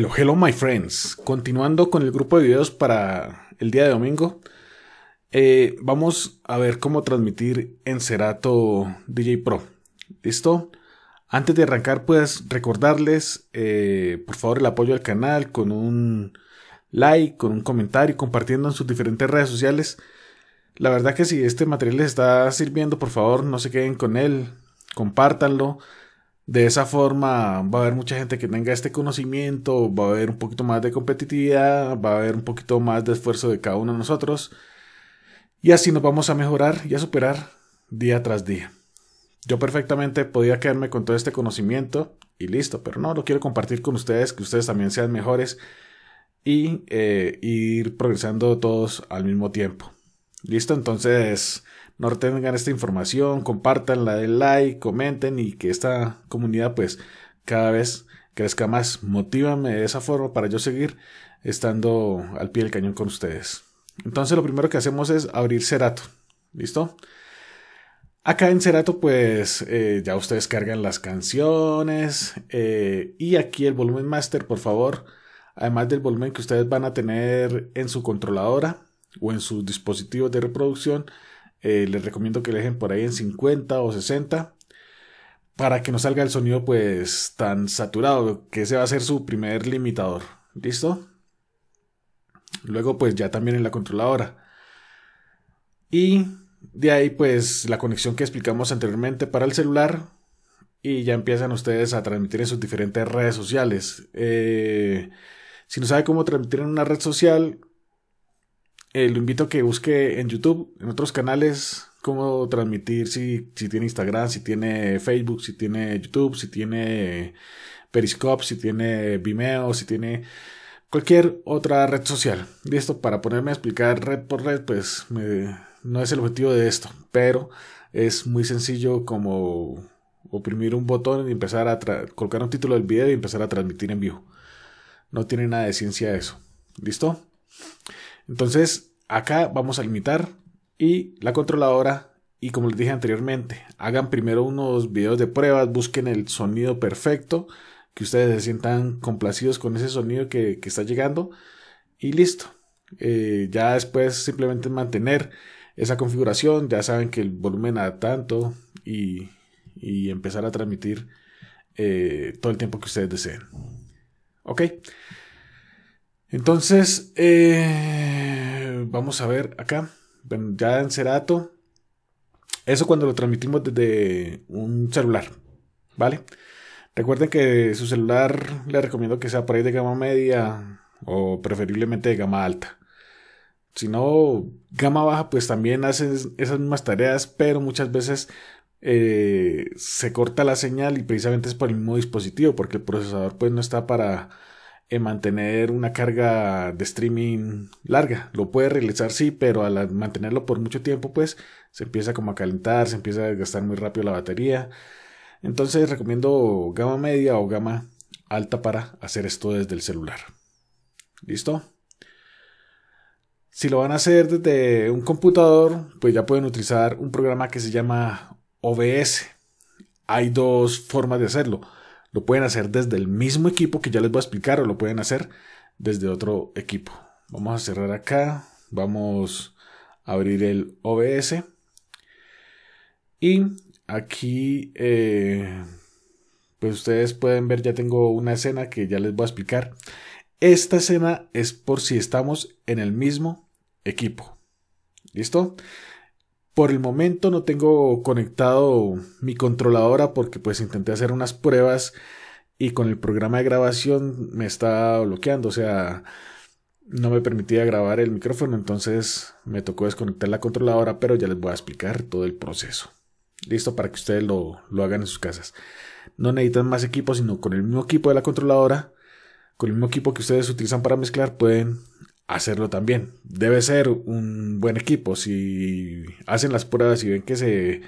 Hello, hello, my friends. Continuando con el grupo de videos para el día de domingo, eh, vamos a ver cómo transmitir en Serato DJ Pro. ¿Listo? Antes de arrancar, pues recordarles, eh, por favor, el apoyo al canal con un like, con un comentario, compartiendo en sus diferentes redes sociales. La verdad que si este material les está sirviendo, por favor, no se queden con él, compártanlo. De esa forma va a haber mucha gente que tenga este conocimiento, va a haber un poquito más de competitividad, va a haber un poquito más de esfuerzo de cada uno de nosotros. Y así nos vamos a mejorar y a superar día tras día. Yo perfectamente podía quedarme con todo este conocimiento y listo, pero no, lo quiero compartir con ustedes, que ustedes también sean mejores y eh, ir progresando todos al mismo tiempo. Listo, entonces no retengan esta información, compartanla, den like, comenten y que esta comunidad pues cada vez crezca más. Motívame de esa forma para yo seguir estando al pie del cañón con ustedes. Entonces lo primero que hacemos es abrir Cerato. ¿Listo? Acá en Cerato, pues eh, ya ustedes cargan las canciones. Eh, y aquí el volumen master, por favor. Además del volumen que ustedes van a tener en su controladora o en sus dispositivos de reproducción, eh, les recomiendo que le dejen por ahí en 50 o 60 para que no salga el sonido pues tan saturado, que ese va a ser su primer limitador. ¿Listo? Luego pues ya también en la controladora. Y de ahí pues la conexión que explicamos anteriormente para el celular y ya empiezan ustedes a transmitir en sus diferentes redes sociales. Eh, si no sabe cómo transmitir en una red social, eh, lo invito a que busque en YouTube, en otros canales, cómo transmitir, si, si tiene Instagram, si tiene Facebook, si tiene YouTube, si tiene Periscope, si tiene Vimeo, si tiene cualquier otra red social. Listo, para ponerme a explicar red por red, pues me, no es el objetivo de esto, pero es muy sencillo como oprimir un botón y empezar a colocar un título del video y empezar a transmitir en vivo. No tiene nada de ciencia eso. ¿Listo? Entonces, acá vamos a limitar y la controladora y como les dije anteriormente, hagan primero unos videos de pruebas, busquen el sonido perfecto, que ustedes se sientan complacidos con ese sonido que, está llegando y listo. Eh, ya después simplemente mantener esa configuración, ya saben que el volumen a tanto y, empezar a transmitir eh, todo el tiempo que ustedes deseen. Ok. Entonces, eh, vamos a ver acá. ya en Serato, Eso cuando lo transmitimos desde un celular. ¿Vale? Recuerden que su celular le recomiendo que sea por ahí de gama media o preferiblemente de gama alta. Si no, gama baja pues también hacen esas mismas tareas, pero muchas veces eh, se corta la señal y precisamente es por el mismo dispositivo porque el procesador pues no está para en mantener una carga de streaming larga. Lo puede realizar, sí, pero al mantenerlo por mucho tiempo, pues se empieza como a calentar, se empieza a gastar muy rápido la batería. Entonces recomiendo gama media o gama alta para hacer esto desde el celular. ¿Listo? Si lo van a hacer desde un computador, pues ya pueden utilizar un programa que se llama OBS. Hay dos formas de hacerlo lo pueden hacer desde el mismo equipo que ya les voy a explicar o lo pueden hacer desde otro equipo. Vamos a cerrar acá. Vamos a abrir el OBS. Y aquí, eh, pues ustedes pueden ver, ya tengo una escena que ya les voy a explicar. Esta escena es por si estamos en el mismo equipo. ¿Listo? Por el momento no tengo conectado mi controladora porque pues intenté hacer unas pruebas y con el programa de grabación me está bloqueando, o sea, no me permitía grabar el micrófono, entonces me tocó desconectar la controladora, pero ya les voy a explicar todo el proceso. Listo para que ustedes lo, lo hagan en sus casas. No necesitan más equipo, sino con el mismo equipo de la controladora, con el mismo equipo que ustedes utilizan para mezclar, pueden hacerlo también. Debe ser un buen equipo. Si hacen las pruebas y ven que se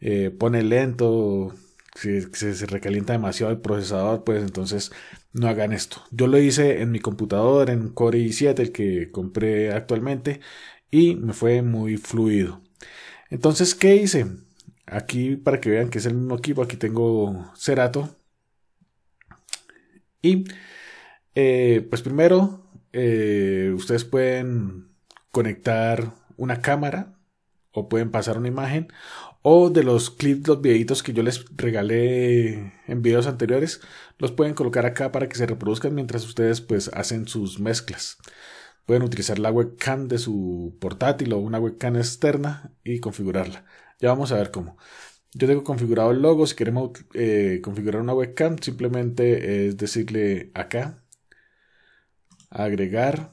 eh, pone lento, si se, recalienta demasiado el procesador, pues entonces no hagan esto. Yo lo hice en mi computador, en Core i7, el que compré actualmente, y me fue muy fluido. Entonces, ¿qué hice? Aquí para que vean que es el mismo equipo, aquí tengo Cerato. Y eh, pues primero eh, ustedes pueden conectar una cámara o pueden pasar una imagen o de los clips, los videitos que yo les regalé en videos anteriores, los pueden colocar acá para que se reproduzcan mientras ustedes pues hacen sus mezclas. Pueden utilizar la webcam de su portátil o una webcam externa y configurarla. Ya vamos a ver cómo. Yo tengo configurado el logo, si queremos eh, configurar una webcam simplemente es decirle acá agregar.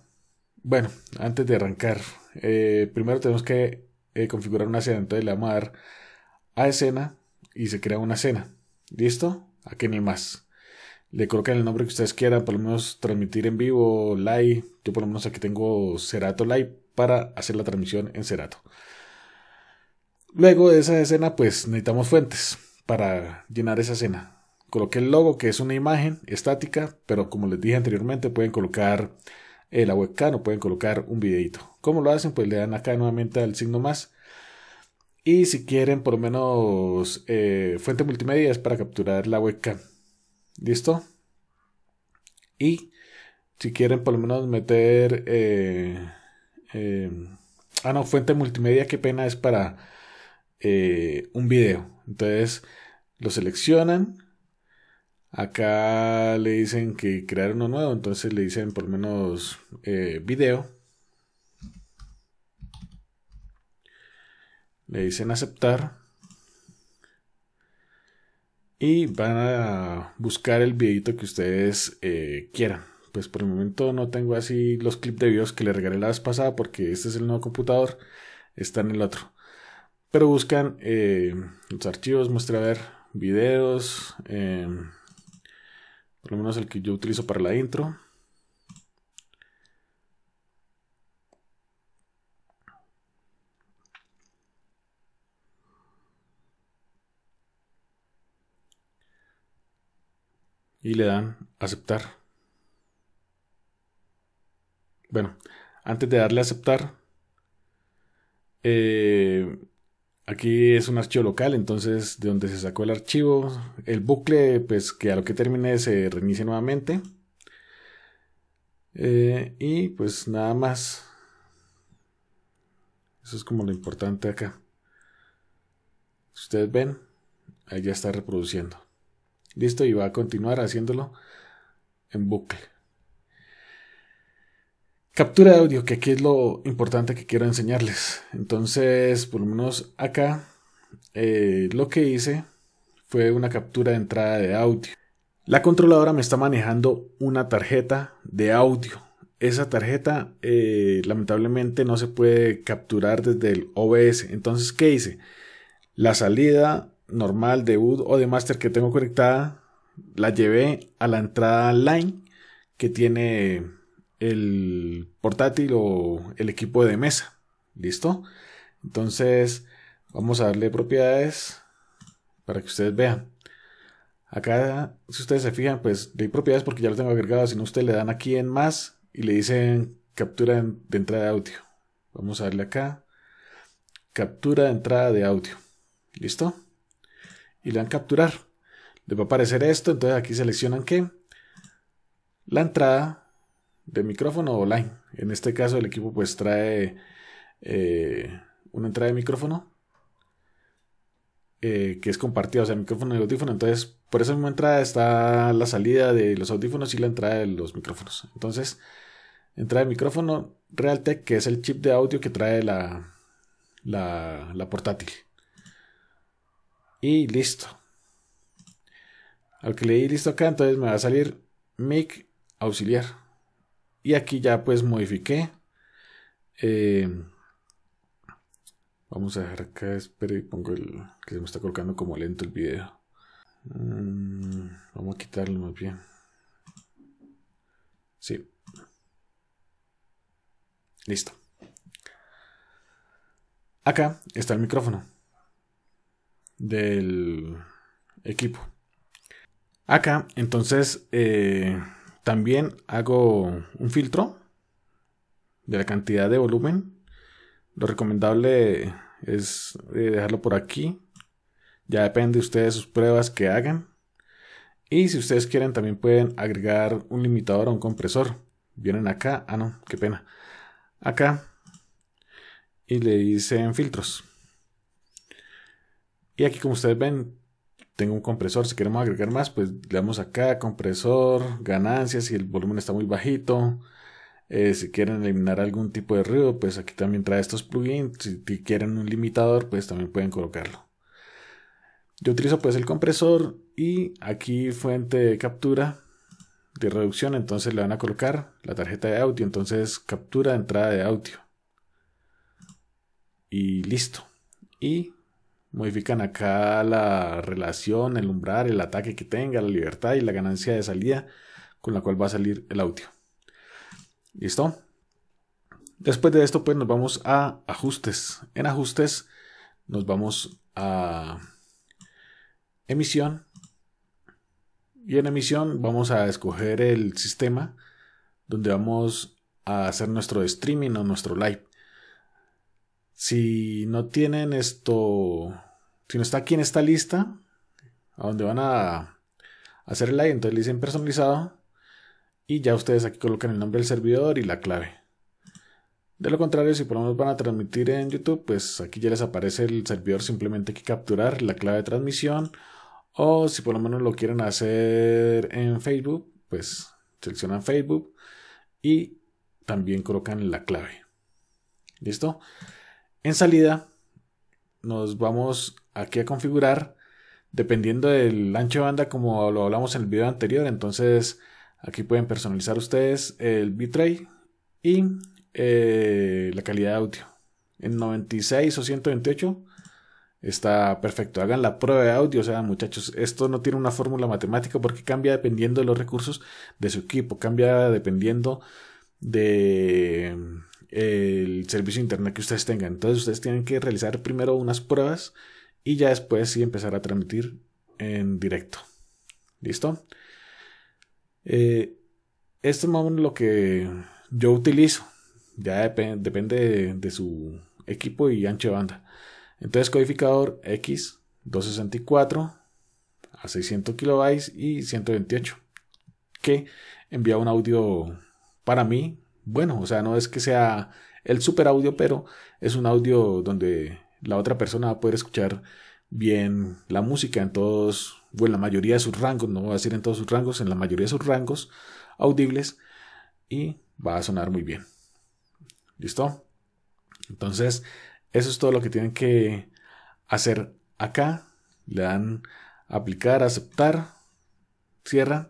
Bueno, antes de arrancar, eh, primero tenemos que eh, configurar una escena. Entonces le vamos a dar a escena y se crea una escena. ¿Listo? Aquí ni más. Le colocan el nombre que ustedes quieran, por lo menos transmitir en vivo, live. Yo por lo menos aquí tengo Cerato Live para hacer la transmisión en Cerato. Luego de esa escena, pues necesitamos fuentes para llenar esa escena. Coloqué el logo, que es una imagen estática, pero como les dije anteriormente, pueden colocar eh, la webcam o pueden colocar un videito. ¿Cómo lo hacen? Pues le dan acá nuevamente al signo más. Y si quieren, por lo menos, eh, fuente multimedia es para capturar la webcam. ¿Listo? Y si quieren, por lo menos, meter... Eh, ah, no, fuente multimedia, qué pena, es para un video. Entonces, lo seleccionan Acá le dicen que crear uno nuevo, entonces le dicen por lo menos eh, video. Le dicen aceptar. Y van a buscar el videito que ustedes eh, quieran. Pues por el momento no tengo así los clips de videos que le regalé la vez pasada porque este es el nuevo computador. Está en el otro. Pero buscan eh, los archivos, muestra a ver videos. Em, por lo menos el que yo utilizo para la intro. y le dan aceptar. Bueno, antes de darle aceptar, eh, Aquí es un archivo local, entonces de donde se sacó el archivo, el bucle, pues que a lo que termine se reinicie nuevamente. Eh, y pues nada más. Eso es como lo importante acá. Ustedes ven, ahí ya está reproduciendo. Listo, y va a continuar haciéndolo en bucle captura de audio, que aquí es lo importante que quiero enseñarles. Entonces, por lo menos acá, eh, lo que hice fue una captura de entrada de audio. La controladora me está manejando una tarjeta de audio. Esa tarjeta eh, lamentablemente no se puede capturar desde el OBS. Entonces, ¿qué hice? La salida normal de UD o de Master que tengo conectada la llevé a la entrada line que tiene el portátil o el equipo de mesa. ¿Listo? Entonces, vamos a darle propiedades para que ustedes vean. Acá, si ustedes se fijan, pues de propiedades porque ya lo tengo agregado. Si no, ustedes le dan aquí en más y le dicen captura de entrada de audio. Vamos a darle acá. Captura de entrada de audio. ¿Listo? Y le dan capturar. Les va a aparecer esto. Entonces aquí seleccionan que la entrada de micrófono online. En este caso el equipo pues trae eh, una entrada de micrófono eh, que es compartida, o sea, micrófono y audífono. Entonces, por esa misma entrada está la salida de los audífonos y la entrada de los micrófonos. Entonces, entrada de micrófono Realtek, que es el chip de audio que trae la, la, la portátil. Y listo. Al que leí listo acá, entonces me va a salir mic auxiliar. Y aquí ya pues modifiqué. Eh, vamos a dejar acá, y pongo el que se me está colocando como lento el video. Mm, vamos a quitarlo más bien. Sí. Listo. Acá está el micrófono del equipo. Acá, entonces, eh, también hago un filtro de la cantidad de volumen. Lo recomendable es eh, dejarlo por aquí. Ya depende de ustedes sus pruebas que hagan. Y si ustedes quieren también pueden agregar un limitador o un compresor. Vienen acá. Ah, no, qué pena. Acá. Y le dicen filtros. Y aquí como ustedes ven tengo un compresor, si queremos agregar más, pues le damos acá, compresor, ganancias, si el volumen está muy bajito. Eh, si quieren eliminar algún tipo de ruido, pues aquí también trae estos plugins. Si, si quieren un limitador, pues también pueden colocarlo. Yo utilizo pues el compresor y aquí fuente de captura de reducción, entonces le van a colocar la tarjeta de audio, entonces captura entrada de audio. Y listo. Y Modifican acá la relación, el umbral, el ataque que tenga, la libertad y la ganancia de salida con la cual va a salir el audio. ¿Listo? Después de esto, pues nos vamos a ajustes. En ajustes nos vamos a emisión. Y en emisión vamos a escoger el sistema donde vamos a hacer nuestro streaming o nuestro live. Si no tienen esto si no está aquí en esta lista, a donde van a hacer el like, entonces le dicen personalizado. Y ya ustedes aquí colocan el nombre del servidor y la clave. De lo contrario, si por lo menos van a transmitir en YouTube, pues aquí ya les aparece el servidor, simplemente hay que capturar la clave de transmisión. O si por lo menos lo quieren hacer en Facebook, pues seleccionan Facebook y también colocan la clave. ¿Listo? En salida nos vamos aquí a configurar dependiendo del ancho de banda como lo hablamos en el video anterior. Entonces aquí pueden personalizar ustedes el bitrate y eh, la calidad de audio. En 96 o 128 está perfecto. Hagan la prueba de audio, o sea muchachos, esto no tiene una fórmula matemática porque cambia dependiendo de los recursos de su equipo, cambia dependiendo de eh, el servicio internet que ustedes tengan. Entonces ustedes tienen que realizar primero unas pruebas y ya después sí empezar a transmitir en directo. ¿Listo? Eh, esto es lo que yo utilizo. Ya depende de, de, su equipo y ancho de banda. Entonces codificador X 264 a 600 kilobytes y 128 que envía un audio para mí bueno o sea no es que sea el super audio pero es un audio donde la otra persona va a poder escuchar bien la música en todos, o en la mayoría de sus rangos, no voy a decir en todos sus rangos, en la mayoría de sus rangos audibles y va a sonar muy bien. ¿Listo? Entonces, eso es todo lo que tienen que hacer acá. Le dan aplicar, aceptar, cierran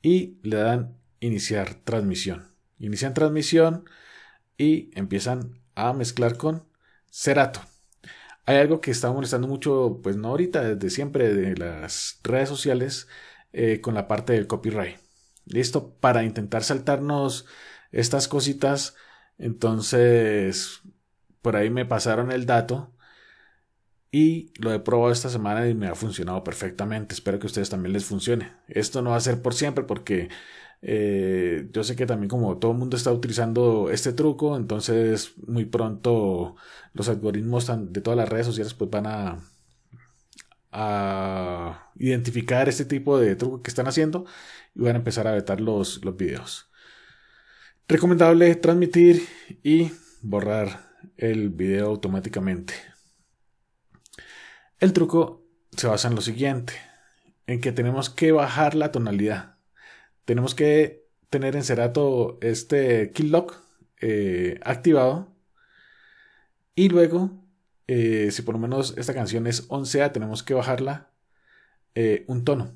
y le dan iniciar transmisión. Inician transmisión y empiezan a mezclar con Cerato hay algo que está molestando mucho, pues no ahorita, desde siempre, de las redes sociales, eh, con la parte del copyright. Listo, para intentar saltarnos estas cositas, entonces, por ahí me pasaron el dato y lo he probado esta semana y me ha funcionado perfectamente. Espero que a ustedes también les funcione. Esto no va a ser por siempre porque eh, yo sé que también como todo el mundo está utilizando este truco, entonces muy pronto los algoritmos de todas las redes sociales pues van a, a identificar este tipo de truco que están haciendo y van a empezar a vetar los, los videos. Recomendable transmitir y borrar el video automáticamente. El truco se basa en lo siguiente, en que tenemos que bajar la tonalidad tenemos que tener en Serato. este kill lock eh, activado. Y luego, eh, si por lo menos esta canción es 11A, tenemos que bajarla eh, un tono.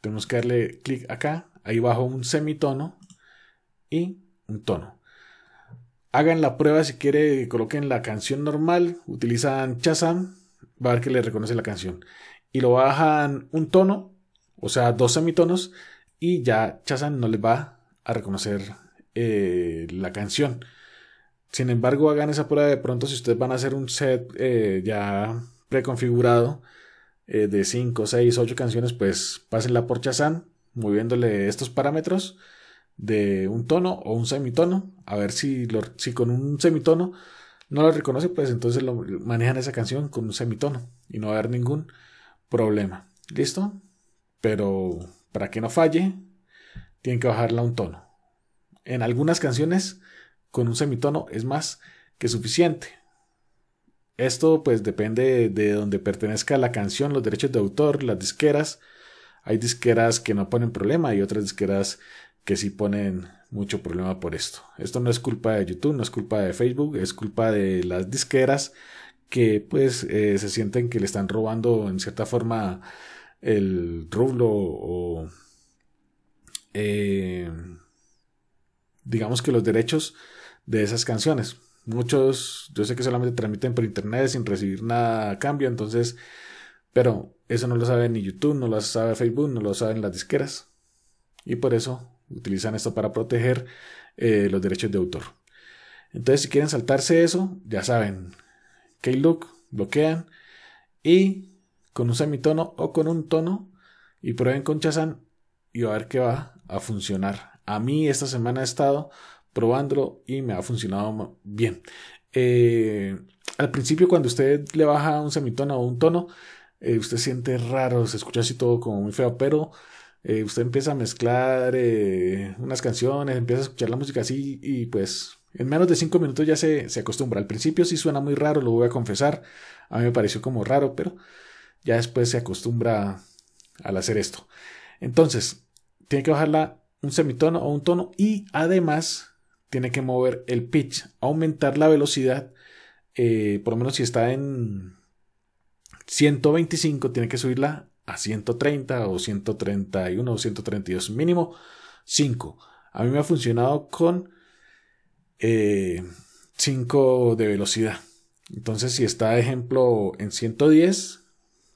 Tenemos que darle clic acá, ahí bajo un semitono y un tono. Hagan la prueba si quieren. coloquen la canción normal, utilizan Chazam, va a ver que le reconoce la canción. Y lo bajan un tono, o sea, dos semitonos, y ya Chazan no les va a reconocer eh, la canción. Sin embargo, hagan esa prueba de pronto si ustedes van a hacer un set eh, ya preconfigurado eh, de 5, 6, 8 canciones, pues pásenla por Chazan. moviéndole estos parámetros de un tono o un semitono, a ver si, si con un semitono no lo reconoce, pues entonces lo, manejan esa canción con un semitono y no va a haber ningún problema. ¿Listo? Pero para que no falle, tienen que bajarla un tono. En algunas canciones, con un semitono es más que suficiente. Esto pues depende de donde pertenezca la canción, los derechos de autor, las disqueras. Hay disqueras que no ponen problema y otras disqueras que sí ponen mucho problema por esto. Esto no es culpa de YouTube, no es culpa de Facebook, es culpa de las disqueras que pues eh, se sienten que le están robando en cierta forma el rublo o eh, digamos que los derechos de esas canciones. Muchos, yo sé que solamente transmiten por internet sin recibir nada a cambio, entonces, pero eso no lo sabe ni YouTube, no lo sabe Facebook, no lo saben las disqueras. Y por eso utilizan esto para proteger eh, los derechos de autor. Entonces, si quieren saltarse eso, ya saben, K-Look, bloquean y con un semitono o con un tono y prueben con Chazán y a ver qué va a funcionar. A mí esta semana he estado probándolo y me ha funcionado bien. Eh, al principio cuando usted le baja un semitono o un tono, eh, usted siente raro, se escucha así todo como muy feo, pero eh, usted empieza a mezclar unas canciones, empieza a escuchar la música así y pues en menos de 5 minutos ya se, se acostumbra. Al principio sí suena muy raro, lo voy a confesar, a mí me pareció como raro, pero ya después se acostumbra al hacer esto. Entonces, tiene que bajarla un semitono o un tono y además tiene que mover el pitch, aumentar la velocidad, eh, por lo menos si está en 125, tiene que subirla a 130 o 131 o 132, mínimo 5. A mí me ha funcionado con 5 eh, de velocidad. Entonces, si está, ejemplo, en 110,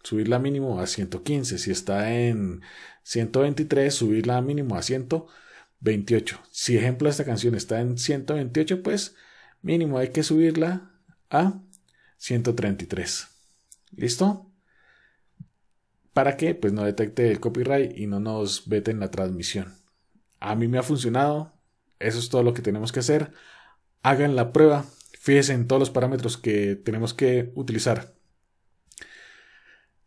subirla mínimo a 115. Si está en 123, subirla mínimo a 128. Si ejemplo esta canción está en 128, pues mínimo hay que subirla a 133. ¿Listo? ¿Para qué Pues no detecte el copyright y no nos en la transmisión. A mí me ha funcionado. Eso es todo lo que tenemos que hacer. Hagan la prueba. Fíjense en todos los parámetros que tenemos que utilizar.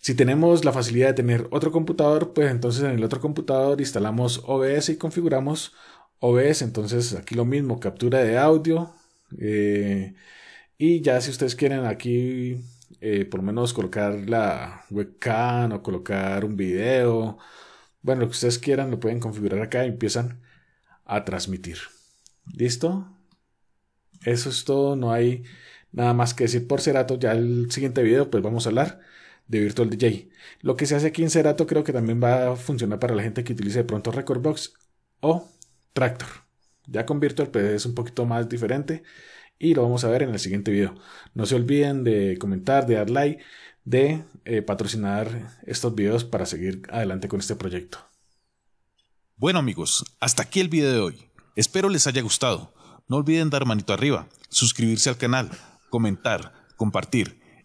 Si tenemos la facilidad de tener otro computador, pues entonces en el otro computador instalamos OBS y configuramos OBS. Entonces aquí lo mismo, captura de audio. Eh, y ya si ustedes quieren aquí eh, por lo menos colocar la webcam o colocar un video. Bueno, lo que ustedes quieran lo pueden configurar acá y empiezan a transmitir. ¿Listo? Eso es todo, no hay nada más que decir por serato Ya el siguiente video pues vamos a hablar de Virtual DJ. Lo que se hace aquí en Serato creo que también va a funcionar para la gente que utilice de pronto Recordbox o Tractor. Ya con Virtual PD pues, es un poquito más diferente y lo vamos a ver en el siguiente video. No se olviden de comentar, de dar like, de eh, patrocinar estos videos para seguir adelante con este proyecto. Bueno amigos, hasta aquí el video de hoy. Espero les haya gustado. No olviden dar manito arriba, suscribirse al canal, comentar, compartir